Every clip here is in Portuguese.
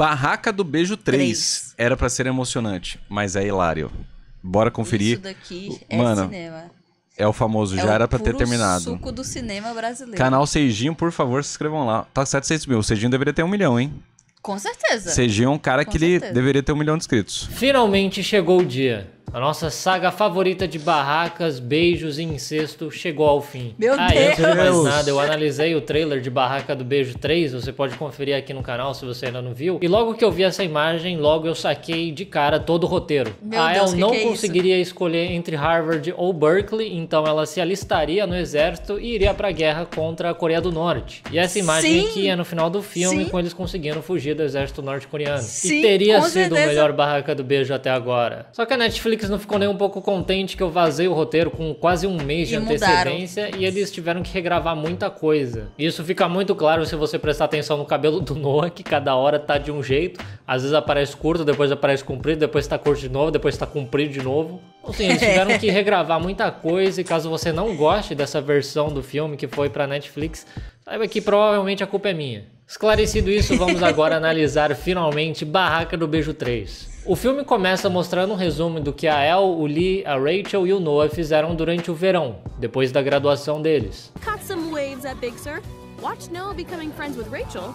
Barraca do Beijo 3. 3. Era para ser emocionante, mas é hilário. Bora conferir. Isso daqui é Mano, cinema. É o famoso, é já o era pra ter terminado. suco do cinema brasileiro. Canal Seijinho, por favor, se inscrevam lá. Tá 700 mil. O Seijinho deveria ter um milhão, hein? Com certeza. Seijinho é um cara Com que certeza. ele deveria ter um milhão de inscritos. Finalmente chegou o dia. A nossa saga favorita de barracas, beijos e incesto chegou ao fim. Meu ah, Deus! Antes de mais nada, eu analisei o trailer de Barraca do Beijo 3, você pode conferir aqui no canal se você ainda não viu. E logo que eu vi essa imagem, logo eu saquei de cara todo o roteiro. Meu a Deus, El não que é conseguiria isso? escolher entre Harvard ou Berkeley, então ela se alistaria no exército e iria pra guerra contra a Coreia do Norte. E essa imagem Sim. aqui é no final do filme, Sim. com eles conseguindo fugir do exército norte-coreano. E teria sido certeza. o melhor Barraca do Beijo até agora. Só que a Netflix Netflix não ficou nem um pouco contente que eu vazei o roteiro com quase um mês de e antecedência mudaram. e eles tiveram que regravar muita coisa. Isso fica muito claro se você prestar atenção no cabelo do Noah, que cada hora tá de um jeito. Às vezes aparece curto, depois aparece comprido, depois tá curto de novo, depois tá comprido de novo. Assim, eles tiveram que regravar muita coisa e caso você não goste dessa versão do filme que foi pra Netflix, saiba que provavelmente a culpa é minha. Esclarecido isso, vamos agora analisar finalmente Barraca do Beijo 3. O filme começa mostrando um resumo do que a El, o Lee, a Rachel e o Noah fizeram durante o verão, depois da graduação deles. Caught some waves at Big Watch Noah becoming friends with Rachel.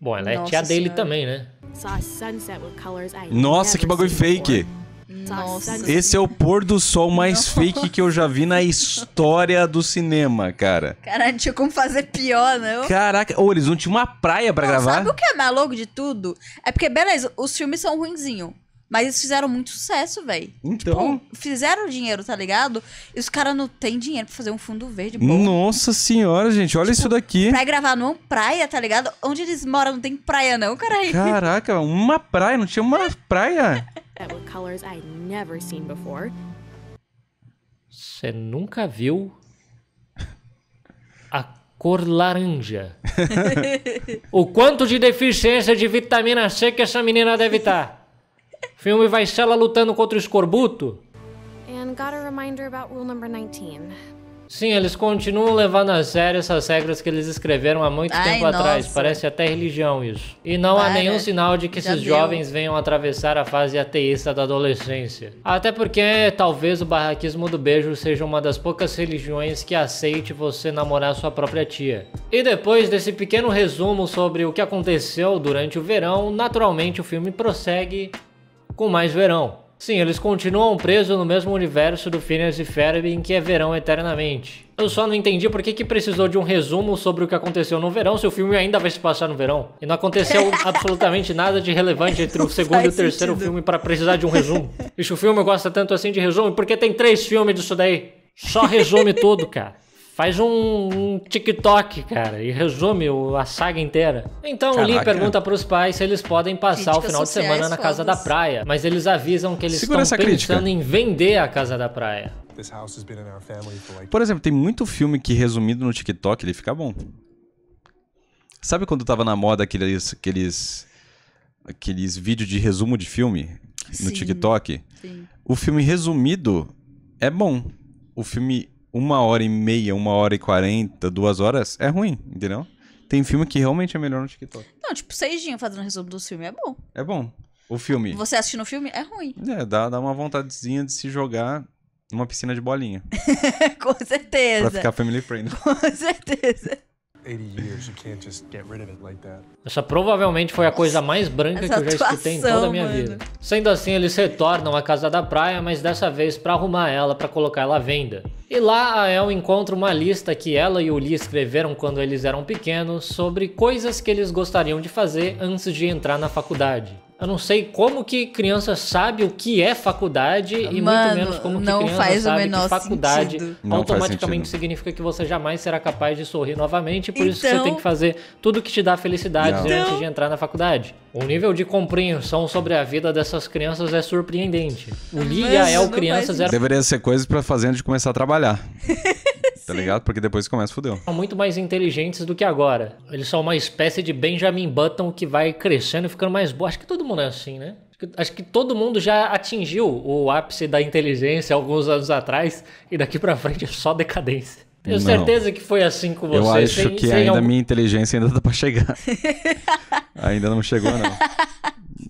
Bom, ela é Nossa tia senhora. dele também, né? Nossa, que bagulho fake! Nossa. Esse é o pôr do sol mais fake que eu já vi na história do cinema, cara. Cara, não tinha como fazer pior, né? Caraca, o Horizonte tinham uma praia para gravar. Sabe o que é maluco de tudo? É porque, beleza, os filmes são ruinzinho. Mas eles fizeram muito sucesso, velho. Então. Tipo, fizeram dinheiro, tá ligado? E os caras não têm dinheiro pra fazer um fundo verde bom. Nossa senhora, gente, olha tipo, isso daqui. Pra gravar numa praia, tá ligado? Onde eles moram não tem praia, não, caralho. Caraca, uma praia, não tinha uma praia. Você nunca viu a cor laranja? o quanto de deficiência de vitamina C que essa menina deve estar? Tá? Filme vai ser ela lutando contra o escorbuto. And got a reminder about rule number 19. Sim, eles continuam levando a sério essas regras que eles escreveram há muito Ai, tempo nossa. atrás. Parece até religião isso. E não Para. há nenhum sinal de que Já esses deu. jovens venham atravessar a fase ateísta da adolescência. Até porque talvez o barraquismo do beijo seja uma das poucas religiões que aceite você namorar sua própria tia. E depois desse pequeno resumo sobre o que aconteceu durante o verão, naturalmente o filme prossegue com mais verão. Sim, eles continuam presos no mesmo universo do Phineas e Ferb em que é verão eternamente. Eu só não entendi por que, que precisou de um resumo sobre o que aconteceu no verão se o filme ainda vai se passar no verão. E não aconteceu absolutamente nada de relevante entre o segundo e o terceiro sentido. filme para precisar de um resumo. Bicho, o filme gosta tanto assim de resumo porque tem três filmes disso daí. Só resume tudo, cara. Faz um, TikTok, cara, e resume a saga inteira. Então o Lee pergunta para os pais se eles podem passar Críticas o final de semana na casa da praia, mas eles avisam que eles Segura estão pensando em vender a casa da praia. Por exemplo, tem muito filme que resumido no TikTok ele fica bom. Sabe quando tava na moda aqueles aqueles aqueles vídeos de resumo de filme no sim, TikTok? Sim. O filme resumido é bom. O filme uma hora e meia, uma hora e quarenta, duas horas, é ruim, entendeu? Tem filme que realmente é melhor no TikTok. Não, tipo, seis dias fazendo resumo do filme é bom. É bom. O filme. Você assistindo o filme é ruim. É, dá, dá uma vontadezinha de se jogar numa piscina de bolinha. Com certeza. Pra ficar family friend. Com certeza. Essa provavelmente foi a coisa mais branca Essa que eu já escutei atuação, em toda a minha mano. vida. Sendo assim, eles retornam à casa da praia, mas dessa vez para arrumar ela para colocar ela à venda. E lá a é El encontra uma lista que ela e o Lee escreveram quando eles eram pequenos sobre coisas que eles gostariam de fazer antes de entrar na faculdade. Eu não sei como que criança sabe o que é faculdade Mano, e muito menos como que criança sabe que faculdade sentido. automaticamente significa que você jamais será capaz de sorrir novamente, por então... isso você tem então- que fazer tudo que te dá felicidade então... antes de então- entrar na faculdade. O nível de compreensão sobre a vida dessas crianças é surpreendente. O Lia é o crianças zero. Deveria ser coisa para fazer antes de começar a trabalhar. tá Sim. ligado? Porque depois começa fudeu. São muito mais inteligentes do que agora. Eles são uma espécie de Benjamin Button que vai crescendo e ficando mais boa. Acho que todo mundo é assim, né? Acho que todo mundo já atingiu o ápice da inteligência alguns anos atrás e daqui para frente é só decadência. Tenho não. certeza que foi assim com você. Eu acho sem, que sem ainda algum... minha inteligência ainda dá pra chegar. ainda não chegou, não.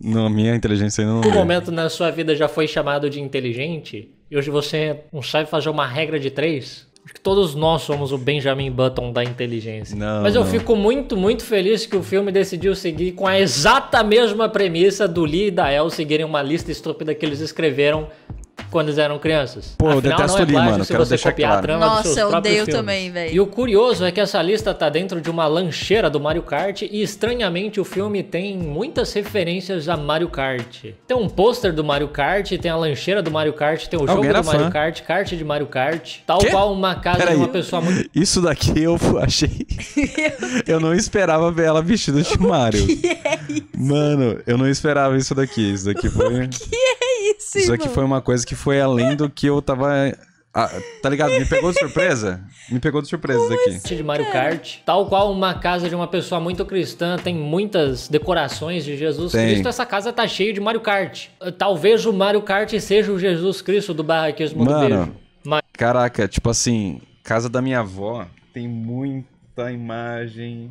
não minha inteligência ainda não. Um momento na sua vida já foi chamado de inteligente e hoje você não sabe fazer uma regra de três? Acho que todos nós somos o Benjamin Button da inteligência. Não, Mas eu não. fico muito, muito feliz que o filme decidiu seguir com a exata mesma premissa do Lee e da El seguirem uma lista estúpida que eles escreveram quando eles eram crianças. Pô, Afinal, eu detesto não é plágio mano, se você copiar claro. a trama Nossa, dos seus eu odeio filmes. também, velho. E o curioso é que essa lista tá dentro de uma lancheira do Mario Kart e estranhamente o filme tem muitas referências a Mario Kart. Tem um pôster do Mario Kart, tem a lancheira do Mario Kart, tem o Alguém jogo do fã. Mario Kart, kart de Mario Kart, tal Quê? qual uma casa Pera de uma aí. pessoa muito... Isso daqui eu achei... eu não esperava ver ela vestida de Mario. É mano, eu não esperava isso daqui. Isso daqui foi... O que é isso aqui foi uma coisa que foi além do que eu tava ah, tá ligado? Me pegou de surpresa? Me pegou de surpresa isso aqui. Assim, de Mario Kart, tal qual uma casa de uma pessoa muito cristã, tem muitas decorações de Jesus tem. Cristo, essa casa tá cheia de Mario Kart. Talvez o Mario Kart seja o Jesus Cristo do barraquismo Mano, do beijo. Mas... Caraca, tipo assim, casa da minha avó tem muita imagem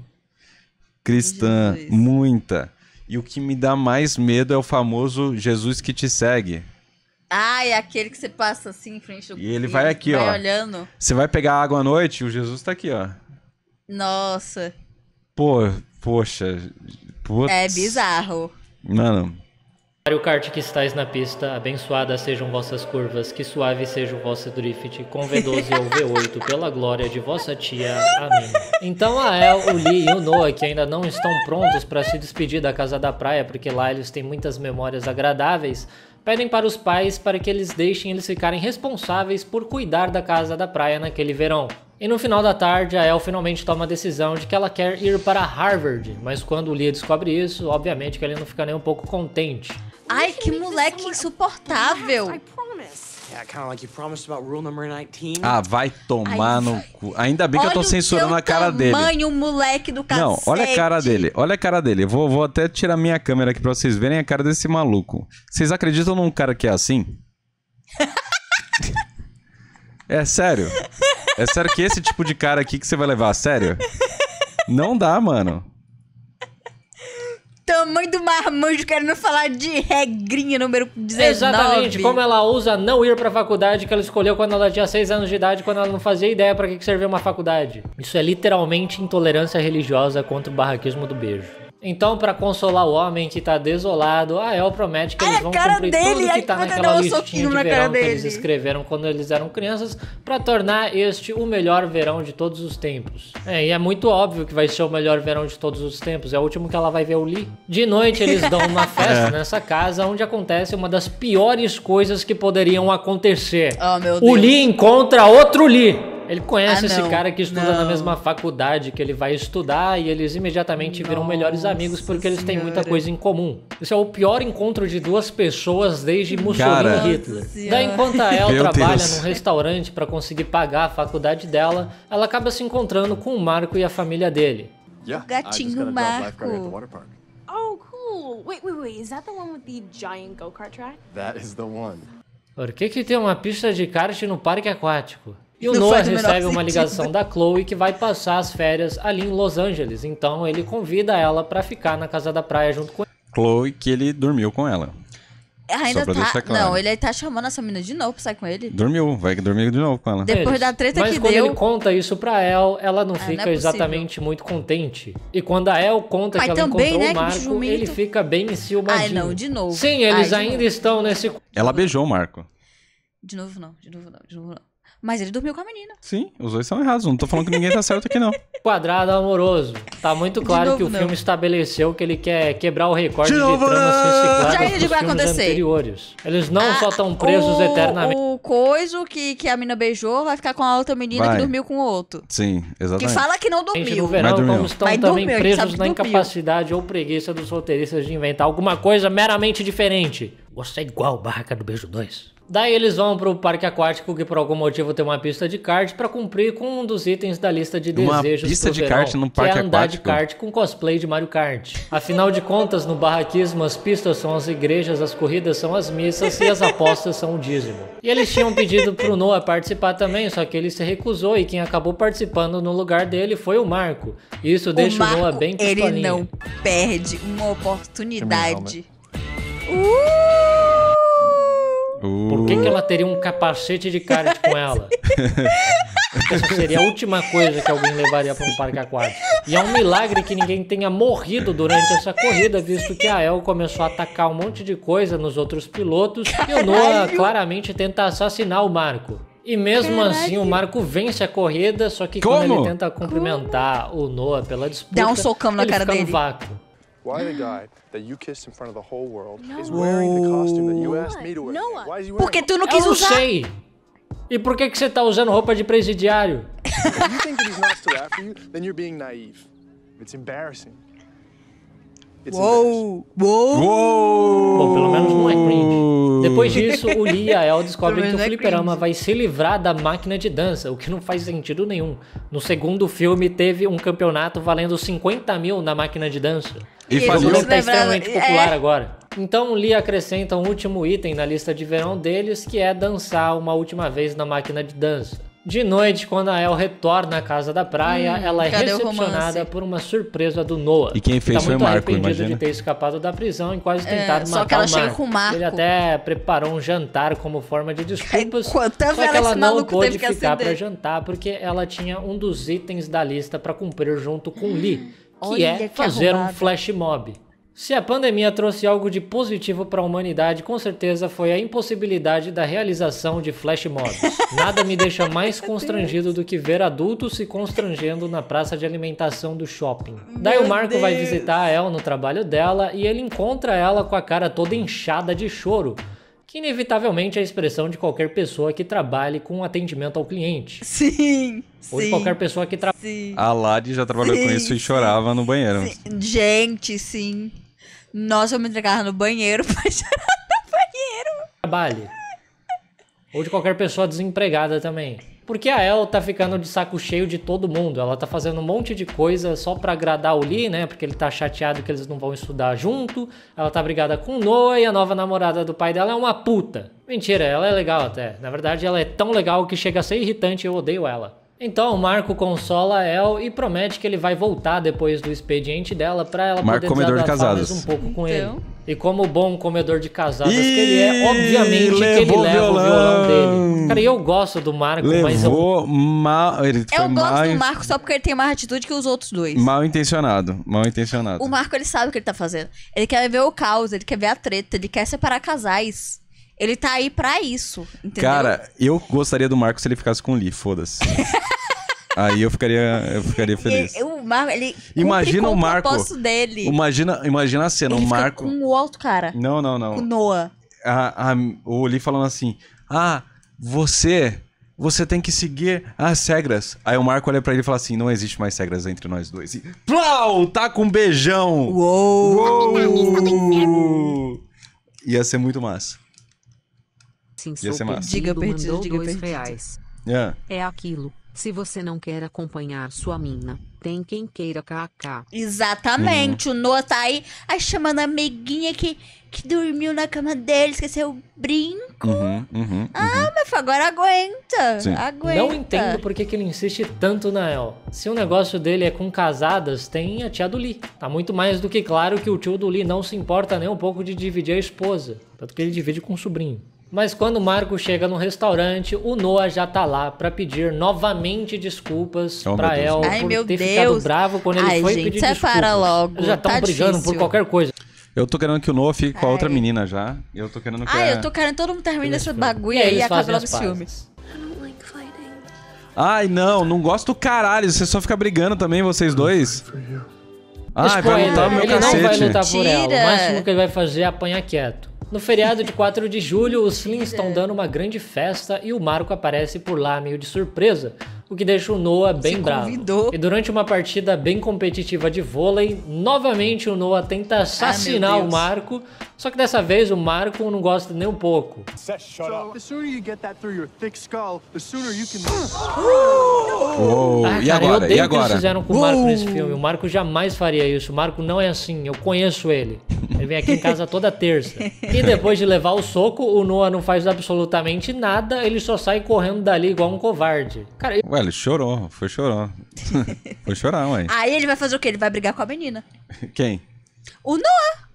cristã, Jesus. muita. E o que me dá mais medo é o famoso Jesus que te segue. Ah, é aquele que você passa assim em frente do E ele vai aqui, vai ó. olhando. Você vai pegar água à noite, e o Jesus tá aqui, ó. Nossa. Pô, poxa. Putz. É bizarro. Mano, Mario Kart que estáis na pista, abençoadas sejam vossas curvas, que suave seja o vosso drift, com V12 ou V8, pela glória de vossa tia. Amém. Então a El, o Lee e o Noah, que ainda não estão prontos para se despedir da casa da praia, porque lá eles têm muitas memórias agradáveis, pedem para os pais para que eles deixem eles ficarem responsáveis por cuidar da casa da praia naquele verão. E no final da tarde, a El finalmente toma a decisão de que ela quer ir para Harvard, mas quando o Lee descobre isso, obviamente que ele não fica nem um pouco contente. Ai, que moleque insuportável. Ah, vai tomar Ai, no cu. Ainda bem que eu tô censurando a cara tamanho, dele. o moleque do cacete. Não, olha a cara dele. Olha a cara dele. Vou, vou até tirar minha câmera aqui pra vocês verem a cara desse maluco. Vocês acreditam num cara que é assim? é sério. É sério que esse tipo de cara aqui que você vai levar a sério? Não dá, mano tamanho do marmanjo querendo falar de regrinha número 19. Exatamente, como ela ousa não ir pra faculdade que ela escolheu quando ela tinha 6 anos de idade, quando ela não fazia ideia para que servia uma faculdade. Isso é literalmente intolerância religiosa contra o barraquismo do beijo. Então, para consolar o homem que tá desolado, ah, é a El promete que eles vão cumprir dele, tudo que tá naquela um listinha de na verão que eles escreveram quando eles eram crianças para tornar este o melhor verão de todos os tempos. É, e é muito óbvio que vai ser o melhor verão de todos os tempos, é o último que ela vai ver o Lee. De noite, eles dão uma festa é. nessa casa onde acontece uma das piores coisas que poderiam acontecer. Oh, o Lee encontra outro Lee. Ele conhece ah, esse cara que estuda não. na mesma faculdade que ele vai estudar e eles imediatamente Nossa viram melhores amigos porque eles têm muita coisa em comum. Isso é o pior encontro de duas pessoas desde Mussolini cara. e Hitler. Nossa Daí enquanto a El Meu trabalha Deus. num restaurante para conseguir pagar a faculdade dela, ela acaba se encontrando com o Marco e a família dele. Gatinho Marco. Oh, cool. Wait, wait, wait. Por que, que tem uma pista de kart no parque aquático? E o Noah recebe uma ligação da Chloe que vai passar as férias ali em Los Angeles. Então ele convida ela para ficar na casa da praia junto com ele. Chloe, que ele dormiu com ela. Ah, ainda tá. Claro. Não, ele tá chamando essa menina de novo pra sair com ele. Dormiu, vai dormir de novo com ela. Depois da treta Mas que deu. Mas quando ele conta isso pra El, ela não ah, fica não é exatamente muito contente. E quando a El conta Mas que ela também, encontrou né, o Marco, ele fica bem enciumadinho. Ai, não, de novo. Sim, eles Ai, ainda novo. estão nesse. Ela beijou o Marco. De novo não, de novo não, de novo não. Mas ele dormiu com a menina. Sim, os dois são errados. Não tô falando que ninguém tá certo aqui, não. Quadrado amoroso. Tá muito claro novo, que o não. filme estabeleceu que ele quer quebrar o recorde de, de novo, tramas né? recicladas Já dos filmes acontecer. anteriores. Eles não ah, só estão presos o, eternamente. O coiso que, que a mina beijou vai ficar com a outra menina vai. que dormiu com o outro. Sim, exatamente. Que fala que não dormiu. No verão, Mas dormiu. estão Mas também dormiu, presos na incapacidade ou preguiça dos roteiristas de inventar alguma coisa meramente diferente é igual Barraca do Beijo 2. Daí eles vão pro parque aquático que por algum motivo tem uma pista de kart para cumprir com um dos itens da lista de uma desejos. Uma pista de verão, kart num parque que é andar aquático. de kart com cosplay de Mario Kart. Afinal de contas, no barraquismo as pistas são as igrejas, as corridas são as missas e as apostas são o dízimo. E eles tinham pedido pro Noah participar também, só que ele se recusou e quem acabou participando no lugar dele foi o Marco. Isso o deixa Marco, o, Noah bem pistolinho. Ele não perde uma oportunidade. Uh! Uh. Por que, que ela teria um capacete de kart com ela? Essa seria a última coisa que alguém levaria para um parque aquático. E é um milagre que ninguém tenha morrido durante essa corrida, visto que a El começou a atacar um monte de coisa nos outros pilotos Caralho. e o Noah claramente tenta assassinar o Marco. E mesmo Caralho. assim o Marco vence a corrida, só que Como? quando ele tenta cumprimentar Como? o Noah pela disputa, dá um socão na ele cara fica dele. No vácuo. Why the guy that you kissed in front of the whole world is wearing the costume that you asked me to wear? Why is he Porque tu não quis usar. Eu sei. E por que que você tá usando roupa de presidiário? you think that he's not still after you, then you're being naive. It's embarrassing. Uou, uou! Uou! Bom, pelo menos não é cringe. Depois disso, o Lee e a El descobrem que o é fliperama vai se livrar da máquina de dança, o que não faz sentido nenhum. No segundo filme, teve um campeonato valendo 50 mil na máquina de dança. E o fazia... jogo está extremamente é. popular é... agora. Então, Lee acrescenta um último item na lista de verão deles, que é dançar uma última vez na máquina de dança. De noite, quando a El retorna à casa da praia, hum, ela é recepcionada por uma surpresa do Noah. E quem fez que tá foi muito Marco, arrependido imagina. de ter escapado da prisão e quase é, tentado é, só matar que ela Marco. Chega com o Marco. Ele até preparou um jantar como forma de desculpas. Ai, só que ela não pôde ficar para jantar porque ela tinha um dos itens da lista para cumprir junto com hum, Lee, que é que fazer arrumado. um flash mob. Se a pandemia trouxe algo de positivo para a humanidade, com certeza foi a impossibilidade da realização de flash mobs. Nada me deixa mais constrangido do que ver adultos se constrangendo na praça de alimentação do shopping. Daí o Marco vai visitar a El no trabalho dela e ele encontra ela com a cara toda inchada de choro que inevitavelmente é a expressão de qualquer pessoa que trabalhe com atendimento ao cliente. Sim. Ou sim, de qualquer pessoa que trabalha. A Lade já trabalhou sim, com isso e chorava no banheiro. Gente, sim. Nós vamos entregar no banheiro pra chorar no banheiro. Trabalhe. Ou de qualquer pessoa desempregada também. Porque a El tá ficando de saco cheio de todo mundo. Ela tá fazendo um monte de coisa só para agradar o Lee, né? Porque ele tá chateado que eles não vão estudar junto. Ela tá brigada com o Noah e a nova namorada do pai dela é uma puta. Mentira, ela é legal até. Na verdade, ela é tão legal que chega a ser irritante e eu odeio ela. Então, o Marco consola a El e promete que ele vai voltar depois do expediente dela para ela Marco poder comedor de um pouco com então... ele. E como bom comedor de casadas Ih, que ele é, obviamente que ele leva violão. o violão dele. Cara, eu gosto do Marco, levou mas eu... Mal... Ele eu gosto mal... do Marco só porque ele tem mais atitude que os outros dois. Mal intencionado, mal intencionado. O Marco, ele sabe o que ele tá fazendo. Ele quer ver o caos, ele quer ver a treta, ele quer separar casais. Ele tá aí pra isso, entendeu? Cara, eu gostaria do Marco se ele ficasse com o Lee, foda-se. Aí eu ficaria, eu ficaria feliz. Ele, o Marco, ele imagina o Marco. O dele. Imagina, imagina a cena, ele o Marco. com o outro cara. Não, não, não. Com o Noah. A, a, o Lee falando assim: Ah, você. Você tem que seguir as regras. Aí o Marco olha pra ele e fala assim: não existe mais regras entre nós dois. E plau! Tá com um beijão! Uou! Uou! Ia ser muito massa. Sim, sou ser massa. Diga perdido, mandou diga dois perdido. reais. É. é aquilo. Se você não quer acompanhar sua mina, tem quem queira kkk. Exatamente. Uhum. O Noah tá aí, aí chamando a amiguinha que, que dormiu na cama dele, esqueceu o brinco. Uhum, uhum, uhum. ah, mas agora aguenta. Sim. Aguenta. Não entendo por que, que ele insiste tanto na El. Se o negócio dele é com casadas, tem a tia do Lee. Tá muito mais do que claro que o tio do Lee não se importa nem um pouco de dividir a esposa. Tanto que ele divide com o sobrinho. Mas quando Marco chega no restaurante, o Noah já tá lá para pedir novamente desculpas oh, para El Ai, por ter Deus. ficado bravo quando ele Ai, foi gente, pedir é desculpas. Para logo. Eles já estão tá brigando por qualquer coisa. Eu tô querendo que o Noah fique Ai. com a outra menina já. Eu tô querendo que Ah, eu tô querendo todo mundo termine esse bagulho e aí e acaba os filmes. Ai, não, não gosto do caralho. Você só fica brigando também, vocês dois. Ai, vai lutar meu ele cacete. Ele não vai lutar por ela. O máximo que ele vai fazer é apanhar quieto. No feriado de 4 de julho, os Flins estão é. dando uma grande festa e o Marco aparece por lá meio de surpresa o que deixa o Noah bem Se bravo. Convidou. E durante uma partida bem competitiva de vôlei, novamente o Noah tenta ah, assassinar ah, o Marco, só que dessa vez o Marco não gosta nem um pouco. Ah, e agora? Eu odeio e agora? o que fizeram com o Marco nesse filme. O Marco jamais faria isso. O Marco não é assim. Eu conheço ele. Ele vem aqui em casa toda terça. E depois de levar o soco, o Noah não faz absolutamente nada. Ele só sai correndo dali igual um covarde. Cara, Ué, ele chorou, foi chorar. foi chorar, mãe. Aí ele vai fazer o quê? Ele vai brigar com a menina. Quem? O Noah.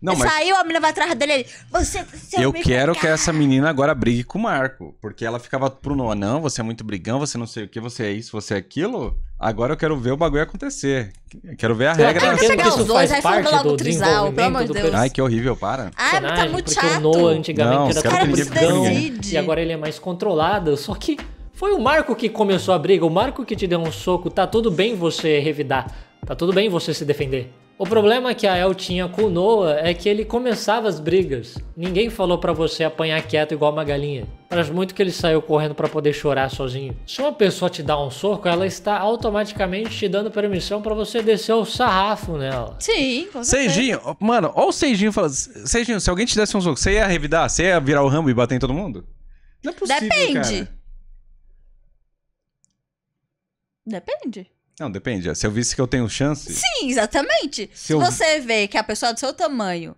Não, ele mas... Saiu, a menina vai atrás dele. Ele, você, você eu é quero que essa menina agora brigue com o Marco. Porque ela ficava pro Noah, não, você é muito brigão, você não sei o que, você é isso, você é aquilo. Agora eu quero ver o bagulho acontecer. Quero ver a regra. Eu quero chegar os dois, aí faz logo do trisal, pelo amor de Deus. Ai, que horrível, para. Ai, ah, tá muito chato. Porque o Noah antigamente não, era todo brigão. E agora ele é mais controlado, só que... Foi o Marco que começou a briga, o Marco que te deu um soco. Tá tudo bem você revidar, tá tudo bem você se defender. O problema que a El tinha com o Noah é que ele começava as brigas. Ninguém falou para você apanhar quieto igual uma galinha. Faz muito que ele saiu correndo para poder chorar sozinho. Se uma pessoa te dá um soco, ela está automaticamente te dando permissão para você descer o sarrafo nela. Sim, com certeza. Seijinho, mano, olha o Seijinho falando. Seijinho, se alguém te desse um soco, você ia revidar? Você ia virar o ramo e bater em todo mundo? Não é possível, Depende. Cara. Depende. Não, depende. É, se eu visse que eu tenho chance. Sim, exatamente. Se, se eu... você vê que a pessoa é do seu tamanho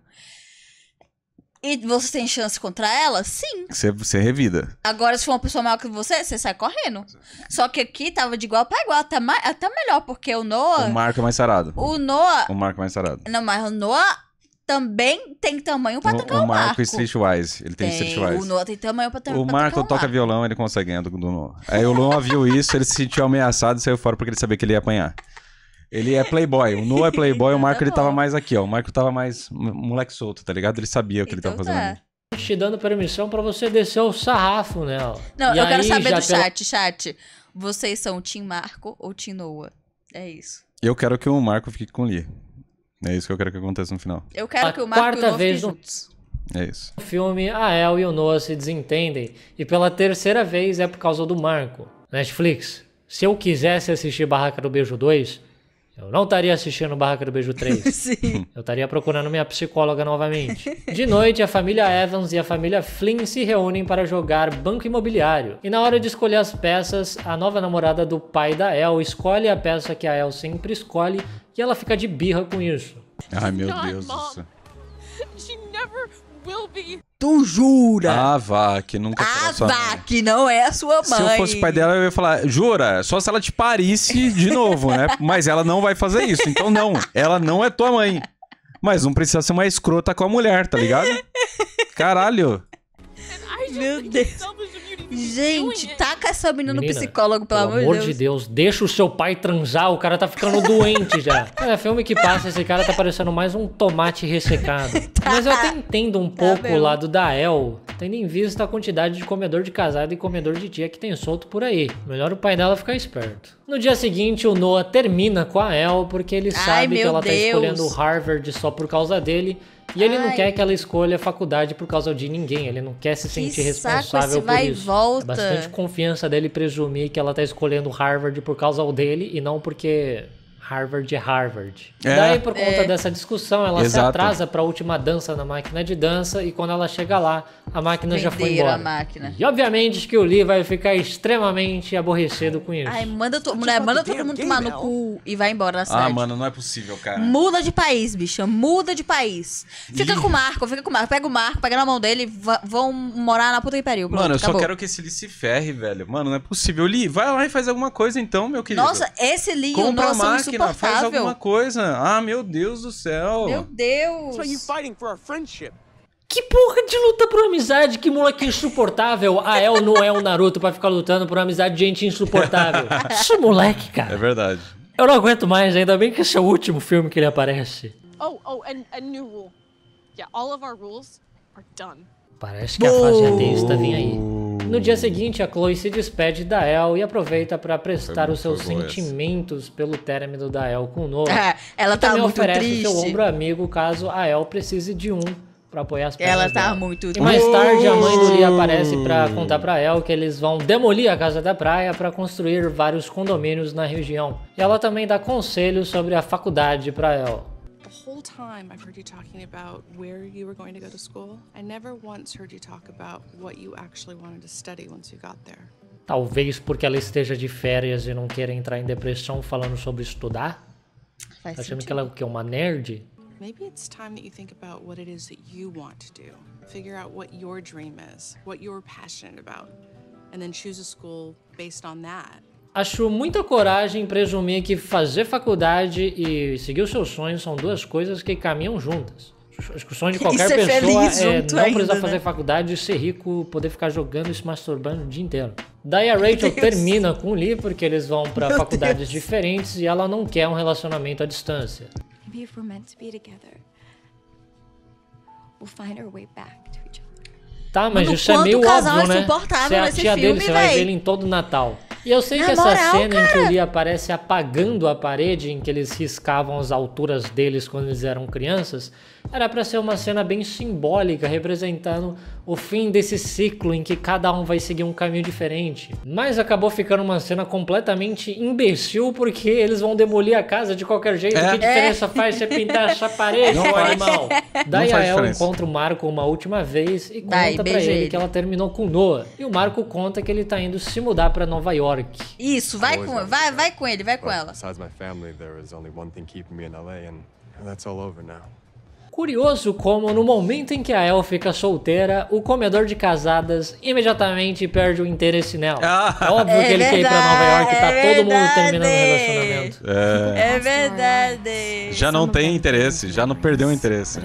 e você tem chance contra ela, sim. Você, você revida. Agora, se for uma pessoa maior que você, você sai correndo. Só que aqui tava de igual pra igual, até, mais, até melhor, porque o Noah. O Marco é mais sarado. O Noah. O Marco é mais sarado. Não, mas o Noah também tem tamanho pra tocar o, Marco. O Marco Streetwise. Ele tem, tem Streetwise. O Noah tem tamanho pra, o Marco tocar o toca violão, ele consegue ganhar do Noah. Aí o Noah viu isso, ele se sentiu ameaçado e saiu fora porque ele sabia que ele ia apanhar. Ele é playboy. O Noah é playboy, então o tá Marco tá ele tava mais aqui, ó. O Marco tava mais moleque solto, tá ligado? Ele sabia o que então ele tava então tá. fazendo ali te dando permissão para você descer o sarrafo ó Não, e eu quero saber do chat, chat. Vocês são o Tim Marco ou Tim Noah? É isso. Eu quero que o Marco fique com o Lee. É isso que eu quero que aconteça no final. Eu quero a que o Marco quarta e o Noah vez É isso. O filme A El e o Noah se desentendem e pela terceira vez é por causa do Marco. Netflix, se eu quisesse assistir Barraca do Beijo 2, eu não estaria assistindo Barraca do Beijo 3. Sim. Eu estaria procurando minha psicóloga novamente. De noite, a família Evans e a família Flynn se reúnem para jogar banco imobiliário. E na hora de escolher as peças, a nova namorada do pai da El escolhe a peça que a El sempre escolhe e ela fica de birra com isso. Ai, meu Deus do céu. Tu jura? Ah, vá, que nunca Ah, vaca, sua vá, mãe. que não é a sua mãe. Se eu fosse pai dela, eu ia falar, jura? Só se ela te parisse de novo, né? Mas ela não vai fazer isso. Então, não, ela não é tua mãe. Mas não precisa ser uma escrota com a mulher, tá ligado? Caralho. Meu Deus. Gente, taca essa menina, menina no psicólogo, pelo, pelo amor de Deus. Deus. Deixa o seu pai transar, o cara tá ficando doente já. É, filme que passa, esse cara tá parecendo mais um tomate ressecado. tá. Mas eu até entendo um tá pouco tá o lado da El, tendo em vista a quantidade de comedor de casado e comedor de tia que tem solto por aí. Melhor o pai dela ficar esperto. No dia seguinte, o Noah termina com a El porque ele Ai, sabe que ela tá Deus. tá escolhendo Harvard só por causa dele e ele Ai. não quer que ela escolha a faculdade por causa de ninguém, ele não quer se que sentir responsável por isso. Volta. É bastante confiança dele presumir que ela tá escolhendo Harvard por causa dele e não porque Harvard é Harvard. É. Daí, por é. conta é. dessa discussão, ela Exato. se atrasa para a última dança na máquina de dança e quando ela chega lá, a máquina já foi embora. a máquina. E obviamente que o Lee vai ficar extremamente aborrecido com isso. Ai, manda, to mulher, manda todo mundo tomar no cu e vai embora na tá cidade. Ah, mano, não é possível, cara. Muda de país, bicha. Muda de país. Fica Ih. com o Marco, fica com o Marco. Pega o Marco, pega na mão dele, vão morar na puta que mano, eu acabou. só quero que esse Lee se ferre, velho. Mano, não é possível. Lee, vai lá e faz alguma coisa então, meu querido. Nossa, esse Lee, Compra o a é máquina, faz alguma coisa. Ah, meu Deus do céu. Meu Deus. So está fighting for our friendship. Que porra de luta por amizade? Que moleque é insuportável. A ah, El não é um Naruto para ficar lutando por amizade de gente insuportável. Isso moleque, cara. É verdade. Eu não aguento mais, ainda bem que esse é o último filme que ele aparece. Oh, oh, and a new rule. Yeah, all of our rules are done. Parece que a fase ateísta tá vem aí. No dia seguinte, a Chloe se despede da El e aproveita para prestar os seus sentimentos pelo término da El com o Noah. É, ela e tá também muito oferece triste. seu ombro amigo caso a El precise de um para apoiar as Ela tá dela. muito E mais tarde a mãe do Lee aparece para contar para ela que eles vão demolir a casa da praia para construir vários condomínios na região. E ela também dá conselhos sobre a faculdade para ela. The whole time I've heard you talking about where you were going to go to school. I never once heard you talk about what you actually wanted to study once you got there. Talvez porque ela esteja de férias e não queira entrar em depressão falando sobre estudar? Faz tá achando sentido. que ela é uma nerd? Maybe it's time that you think about what it is that you want to do. Figure out what your dream is, what you're passionate about, and then choose a school based on that. Acho muita coragem presumir que fazer faculdade e seguir os seus sonhos são duas coisas que caminham juntas. O sonho de qualquer pessoa é não ainda, precisar fazer né? faculdade e ser rico, poder ficar jogando e se masturbando o dia inteiro. Daí a Rachel termina com o Lee porque eles vão para faculdades Deus. diferentes e ela não quer um relacionamento à distância. Maybe if we're meant to be together, we'll find our way back to each other. Tá, mas isso é meio óbvio, é né? Você é a tia dele, você vai ver ele em todo Natal. E eu sei Na que essa moral, cena cara... em que o Lee aparece apagando a parede em que eles riscavam as alturas deles quando eles eram crianças era para ser uma cena bem simbólica, representando o fim desse ciclo em que cada um vai seguir um caminho diferente. Mas acabou ficando uma cena completamente imbecil porque eles vão demolir a casa de qualquer jeito. É. Que diferença é. faz você pintar essa parede, não animal? Daí a El encontra o Marco uma última vez e Dai, conta para ele, ele que ela terminou com Noah. E o Marco conta que ele tá indo se mudar para Nova York. Isso, vai com, vai, vai, vai uh, com ele, vai com ela. Besides my family, there is only one thing keeping me in LA and that's all over now. Curioso como, no momento em que a El fica solteira, o comedor de casadas imediatamente perde o interesse nela. Ah, Óbvio é que ele quer ir pra Nova York, tá é todo mundo terminando o relacionamento. É, é verdade. Já não tem interesse, já não perdeu o interesse.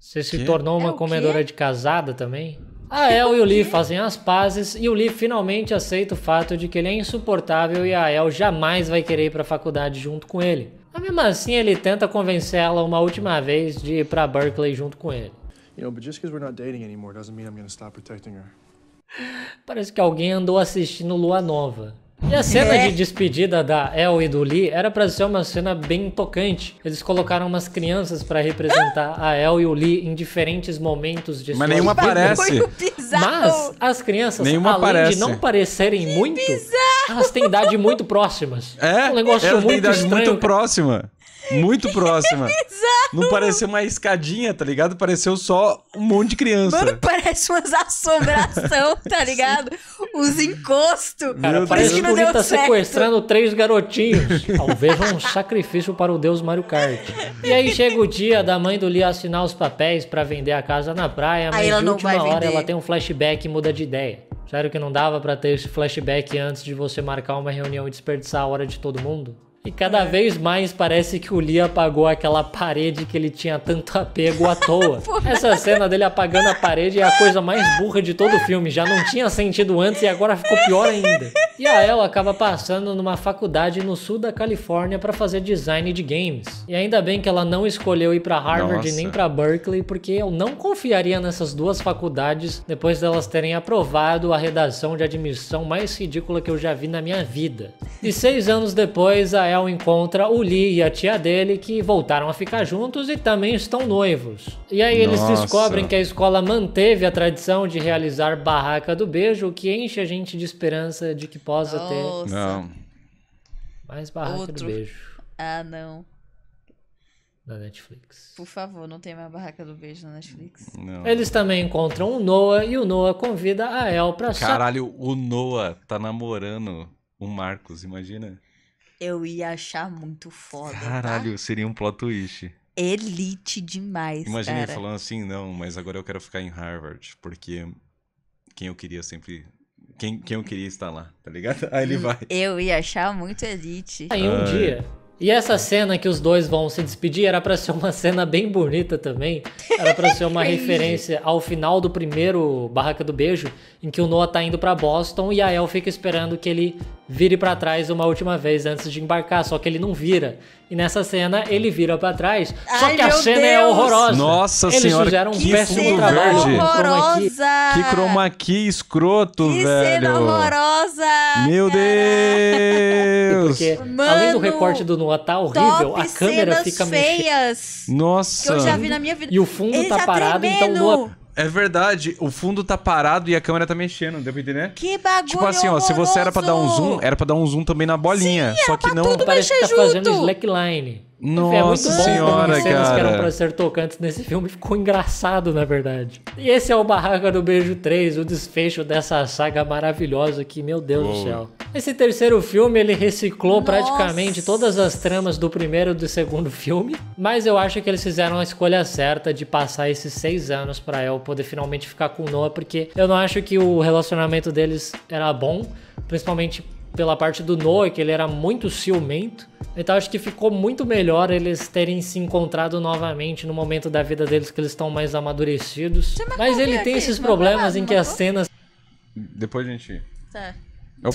Você se tornou uma é comedora de casada também? Ael ah, e é, o Lee fazem as pazes e o Lee finalmente aceita o fato de que ele é insuportável e a Ael jamais vai querer ir para a faculdade junto com ele. Mas mesmo assim, ele tenta convencê-la uma última vez de ir para Berkeley junto com ele. Parece que alguém andou assistindo Lua Nova. E a cena é. de despedida da El e do Lee era pra ser uma cena bem tocante. Eles colocaram umas crianças para representar a El e o Lee em diferentes momentos de Mas nenhuma aparece. Mas as crianças, nenhuma além aparece. de não parecerem que muito, bizarro. elas têm idade muito próximas. É, é um negócio elas muito têm idade estranho. muito próxima. Muito próxima. Exato. Não pareceu uma escadinha, tá ligado? Pareceu só um monte de criança. Mano, parece umas assombração, tá ligado? Os encostos. Cara, parece que o Guri tá certo. sequestrando três garotinhos. Talvez é um sacrifício para o deus Mario Kart. E aí chega o dia da mãe do Lee assinar os papéis para vender a casa na praia, mas aí última hora vender. ela tem um flashback e muda de ideia. Sério que não dava para ter esse flashback antes de você marcar uma reunião e desperdiçar a hora de todo mundo? E cada é. vez mais parece que o Lee apagou aquela parede que ele tinha tanto apego à toa. Essa cena dele apagando a parede é a coisa mais burra de todo o filme. Já não tinha sentido antes e agora ficou pior ainda. E a El acaba passando numa faculdade no sul da Califórnia para fazer design de games. E ainda bem que ela não escolheu ir para Harvard Nossa. nem para Berkeley, porque eu não confiaria nessas duas faculdades depois delas terem aprovado a redação de admissão mais ridícula que eu já vi na minha vida. E seis anos depois, a El Rafael encontra o Lee e a tia dele que voltaram a ficar juntos e também estão noivos. E aí Nossa. eles descobrem que a escola manteve a tradição de realizar barraca do beijo, o que enche a gente de esperança de que possa Nossa. ter não. mais barraca Outro. do beijo. Ah, não. Na Netflix. Por favor, não tem mais barraca do beijo na Netflix. Não. Eles também encontram o Noah e o Noah convida a El pra Caralho, o Noah tá namorando o Marcos, imagina. Eu ia achar muito foda. Tá? Caralho, tá? seria um plot twist. Elite demais. Imagina ele falando assim, não, mas agora eu quero ficar em Harvard, porque quem eu queria sempre quem, quem eu queria estar lá, tá ligado? Aí ele hum, vai. Eu ia achar muito elite. Aí um dia. E essa cena que os dois vão se despedir era para ser uma cena bem bonita também. Era para ser uma referência ao final do primeiro Barraca do Beijo, em que o Noah tá indo para Boston e a El fica esperando que ele vire para trás uma última vez antes de embarcar, só que ele não vira. E nessa cena ele vira para trás, só que a cena é Deus. é horrorosa. Nossa Eles senhora, fizeram um que péssimo trabalho. Horrorosa. Que chroma key escroto, que velho. Que cena horrorosa. Meu Deus. Porque Mano, além do recorte do Noah tá horrível, a câmera fica feias mexendo. Nossa. Que eu já vi na minha vida. E o fundo ele tá, tá parado, então tremendo. então Noah é verdade, o fundo tá parado e a câmera tá mexendo, deu pra entender? Que bagulho Tipo assim, ó, se você era pra dar um zoom, era pra dar um zoom também na bolinha. Sim, só que não. Tudo Parece que tá junto. fazendo slackline. Nossa é muito bom senhora, como cenas que eram pra ser tocantes nesse filme ficou engraçado, na verdade. E esse é o Barraca do Beijo 3, o desfecho dessa saga maravilhosa aqui, meu Deus Uou. do céu. Esse terceiro filme, ele reciclou Nossa. praticamente todas as tramas do primeiro e do segundo filme, mas eu acho que eles fizeram a escolha certa de passar esses seis anos para El poder finalmente ficar com o Noah, porque eu não acho que o relacionamento deles era bom, principalmente pela parte do Noah, que ele era muito ciumento. Então acho que ficou muito melhor eles terem se encontrado novamente no momento da vida deles que eles estão mais amadurecidos. Mas ele tem aqui, esses problemas em que as cenas. Depois a gente. Tá.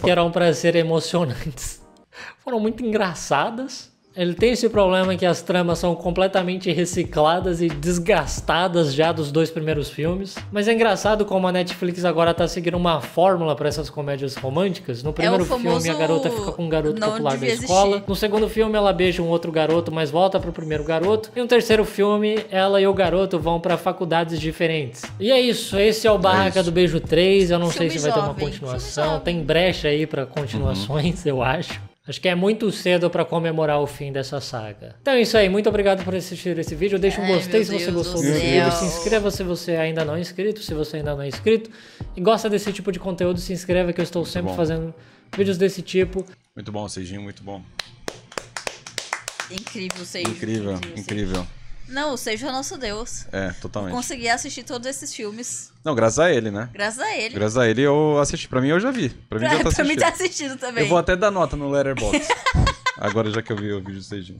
Que eram pra ser emocionantes. Foram muito engraçadas. Ele tem esse problema que as tramas são completamente recicladas e desgastadas já dos dois primeiros filmes. Mas é engraçado como a Netflix agora tá seguindo uma fórmula para essas comédias românticas. No é primeiro é filme, a garota fica com um garoto popular da escola. Existir. No segundo filme, ela beija um outro garoto, mas volta pro primeiro garoto. E no terceiro filme, ela e o garoto vão para faculdades diferentes. E é isso. Esse é o é Barraca é do Beijo 3. Eu não filme sei se vai ter uma continuação. Tem brecha aí para continuações, uhum. eu acho. Acho que é muito cedo para comemorar o fim dessa saga. Então é isso aí, muito obrigado por assistir esse vídeo. Deixa um Ai, gostei se você gostou do vídeo. Se inscreva se você ainda não é inscrito, se você ainda não é inscrito. E gosta desse tipo de conteúdo, se inscreva que eu estou muito sempre bom. fazendo vídeos desse tipo. Muito bom, Seijinho, muito bom. Incrível, Seijinho. Incrível, incrível. incrível. Não, seja o nosso Deus. É, totalmente. Consegui assistir todos esses filmes. Não, graças a ele, né? Graças a ele. Graças a ele eu assisti. Pra mim eu já vi. Pra mim pra, já tá assistindo. Pra mim tá assistindo também. Eu vou até dar nota no Letterboxd. Agora já que eu vi o vídeo Seijinho.